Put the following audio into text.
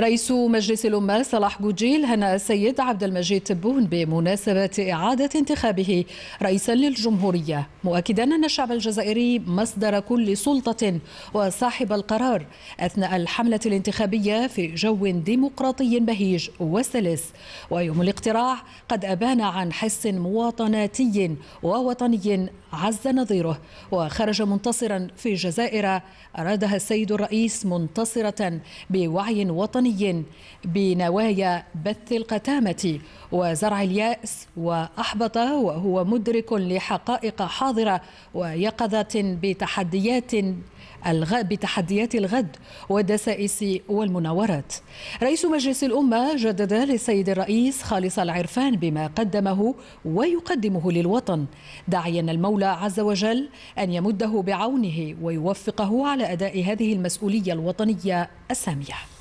رئيس مجلس الأمة صلاح جوجيل هنأ السيد عبد المجيد تبون بمناسبة إعادة انتخابه رئيسا للجمهورية مؤكدا أن الشعب الجزائري مصدر كل سلطة وصاحب القرار أثناء الحملة الانتخابية في جو ديمقراطي بهيج وسلس ويوم الاقتراع قد أبان عن حس مواطناتي ووطني عز نظيره وخرج منتصرا في جزائر أرادها السيد الرئيس منتصرة بوعي وطني وطني بنوايا بث القتامة وزرع اليأس وأحبط وهو مدرك لحقائق حاضرة ويقظة بتحديات الغ... بتحديات الغد والدسائس والمناورات رئيس مجلس الأمة جدد للسيد الرئيس خالص العرفان بما قدمه ويقدمه للوطن داعيا المولى عز وجل أن يمده بعونه ويوفقه على أداء هذه المسؤولية الوطنية السامية